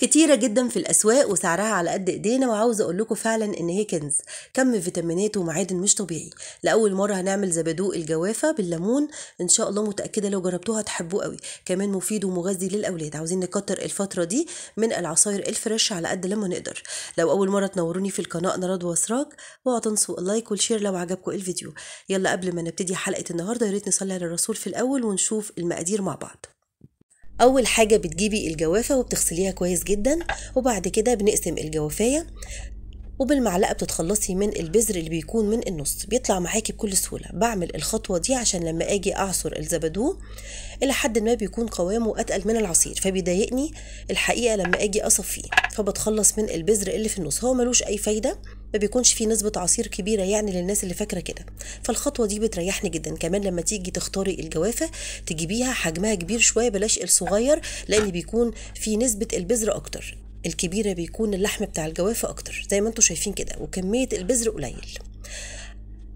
كتيرة جدا في الأسواق وسعرها على قد إيدينا وعاوزة أقول لكم فعلا إن هي كنز كم فيتامينات ومعادن مش طبيعي لأول مرة هنعمل زبادو الجوافة بالليمون إن شاء الله متأكدة لو جربتوها هتحبوه قوي كمان مفيد ومغذي للأولاد عاوزين نكتر الفترة دي من العصاير الفريش على قد لما نقدر لو أول مرة تنوروني في القناة نراد وسراج اوعوا تنسوا اللايك والشير لو عجبكم الفيديو يلا قبل ما نبتدي حلقة النهاردة يا ريت نصلي على الرسول في الأول ونشوف المقادير مع بعض اول حاجه بتجيبي الجوافه وبتغسليها كويس جدا وبعد كده بنقسم الجوافايه وبالمعلقه بتتخلصي من البذر اللي بيكون من النص بيطلع معاكي بكل سهوله بعمل الخطوه دي عشان لما اجي اعصر الزبدو الى حد ما بيكون قوامه اتقل من العصير فبيضايقني الحقيقه لما اجي اصفيه فبتخلص من البذر اللي في النص هو ملوش اي فايده ما بيكونش فيه نسبة عصير كبيرة يعني للناس اللي فاكرة كده فالخطوة دي بتريحني جدا كمان لما تيجي تختاري الجوافة تجيبيها حجمها كبير شوية بلاش الصغير لأن بيكون فيه نسبة البذر أكتر الكبيرة بيكون اللحم بتاع الجوافة أكتر زي ما انتم شايفين كده وكمية البذر قليل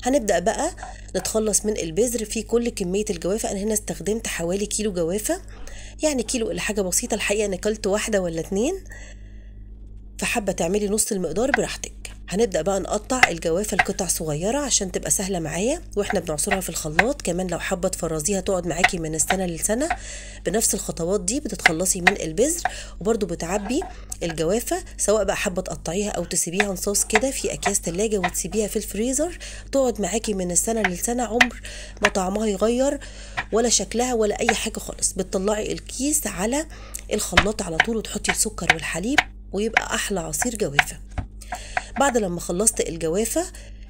هنبدأ بقى نتخلص من البذر في كل كمية الجوافة أنا هنا استخدمت حوالي كيلو جوافة يعني كيلو إلى حاجة بسيطة الحقيقة أنا كلت واحدة ولا اتنين فحابة تعملي نص المقدار براحتك هنبدأ بقى نقطع الجوافة لقطع صغيرة عشان تبقى سهلة معايا واحنا بنعصرها في الخلاط كمان لو حابة تفرزيها تقعد معاكي من السنة للسنة بنفس الخطوات دي بتتخلصي من البذر وبرضو بتعبي الجوافة سواء بقى حابة تقطعيها أو تسيبيها نصاص كده في أكياس تلاجة وتسيبيها في الفريزر تقعد معاكي من السنة للسنة عمر ما طعمها يغير ولا شكلها ولا أي حاجة خالص بتطلعي الكيس على الخلاط على طول وتحطي السكر والحليب ويبقى أحلى عصير جوافة بعد لما خلصت الجوافة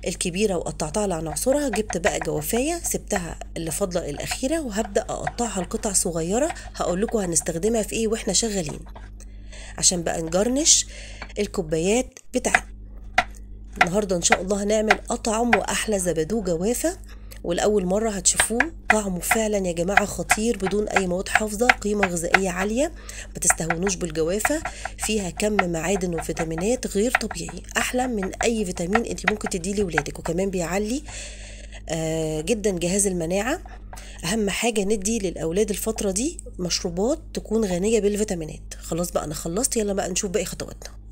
الكبيرة وقطعتها على عناصرها جبت بقى جوافاية سبتها اللي فاضلة الأخيرة وهبدأ أقطعها لقطع صغيرة هقول لكم هنستخدمها في إيه وإحنا شغالين عشان بقى نجرنش الكوبايات بتاعتنا النهاردة إن شاء الله هنعمل أطعم وأحلى زبادو جوافة ولأول مرة هتشوفوه طعمه فعلا يا جماعة خطير بدون أي مواد حافظة قيمة غذائية عالية ما تستهونوش بالجوافة فيها كم معادن وفيتامينات غير طبيعي أحلى من أي فيتامين أنت ممكن تديه لولادك وكمان بيعلي آه جدا جهاز المناعة أهم حاجة ندي للأولاد الفترة دي مشروبات تكون غنية بالفيتامينات خلاص بقى أنا خلصت يلا بقى نشوف باقي خطواتنا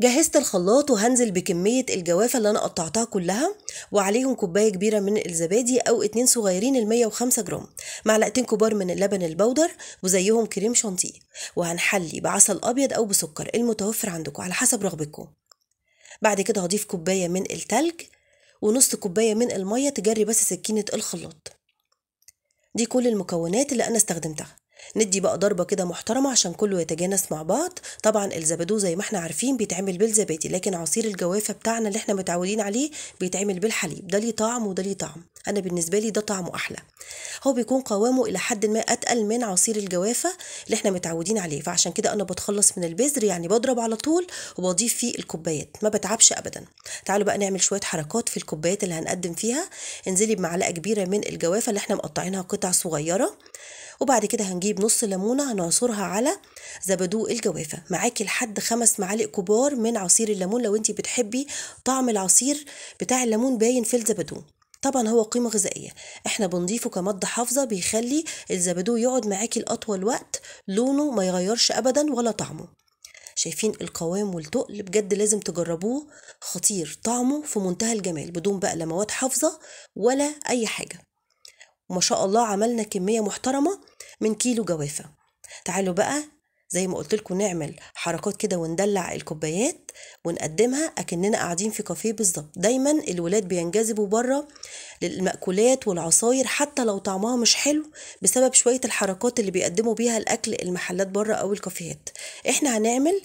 جهزت الخلاط وهنزل بكمية الجوافة اللي أنا قطعتها كلها وعليهم كوباية كبيرة من الزبادي أو اتنين صغيرين المية وخمسة جرام معلقتين كبار من اللبن البودر وزيهم كريم شانتيه وهنحلي بعسل أبيض أو بسكر المتوفر عندكم على حسب رغبتكم بعد كده هضيف كوباية من التلج ونص كوباية من المية تجري بس سكينة الخلاط دي كل المكونات اللي أنا استخدمتها ندي بقى ضربه كده محترمه عشان كله يتجانس مع بعض طبعا الزبادو زي ما احنا عارفين بيتعمل بالزبادي لكن عصير الجوافه بتاعنا اللي احنا متعودين عليه بيتعمل بالحليب ده ليه طعم وده ليه طعم انا بالنسبه لي ده طعمه احلى هو بيكون قوامه الى حد ما اتقل من عصير الجوافه اللي احنا متعودين عليه فعشان كده انا بتخلص من البذر يعني بضرب على طول وبضيف فيه الكوبايات ما بتعبش ابدا تعالوا بقى نعمل شويه حركات في الكوبايات اللي هنقدم فيها انزلي بمعلقه كبيره من الجوافه اللي احنا مقطعينها قطع صغيره وبعد كده هنجيب نص ليمونة هنعصرها على زبدو الجوافة معاكي لحد خمس معالق كبار من عصير الليمون لو انت بتحبي طعم العصير بتاع الليمون باين في الزبدو طبعا هو قيمة غذائية احنا بنضيفه كمادة حافظة بيخلي الزبادو يقعد معاكي لأطول وقت لونه ما يغيرش أبدا ولا طعمه شايفين القوام والتقل بجد لازم تجربوه خطير طعمه في منتهى الجمال بدون بقى لا مواد حافظة ولا أي حاجة وما شاء الله عملنا كمية محترمة من كيلو جوافة تعالوا بقى زي ما قلت لكم نعمل حركات كده وندلع الكوبايات ونقدمها اكننا قاعدين في كافيه بالظبط دايما الولاد بينجذبوا بره للمأكولات والعصاير حتى لو طعمها مش حلو بسبب شويه الحركات اللي بيقدموا بيها الاكل المحلات بره او الكافيهات احنا هنعمل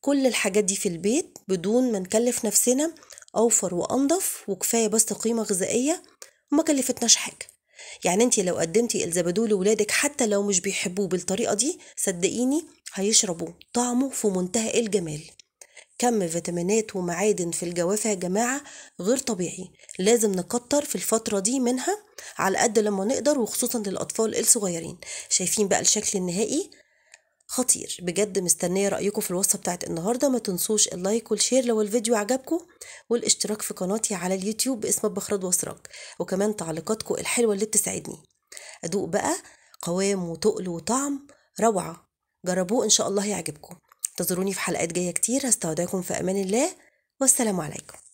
كل الحاجات دي في البيت بدون ما نكلف نفسنا اوفر وانضف وكفايه بس قيمه غذائيه وما كلفتناش حاجه يعني انت لو قدمتي الزبادو لولادك حتى لو مش بيحبوه بالطريقه دي صدقيني هيشربوا طعمه في منتهى الجمال كم فيتامينات ومعادن في الجوافه يا جماعه غير طبيعي لازم نكتر في الفتره دي منها على قد لما نقدر وخصوصا للاطفال الصغيرين شايفين بقى الشكل النهائي خطير بجد مستنيه رايكم في الوصفه بتاعت النهارده ما تنسوش اللايك والشير لو الفيديو عجبكم والاشتراك في قناتي على اليوتيوب باسم بخراد وسراج وكمان تعليقاتكم الحلوه اللي بتسعدني ادوق بقى قوام وتقل وطعم روعه جربوه ان شاء الله يعجبكم انتظروني في حلقات جايه كتير هستودعكم في امان الله والسلام عليكم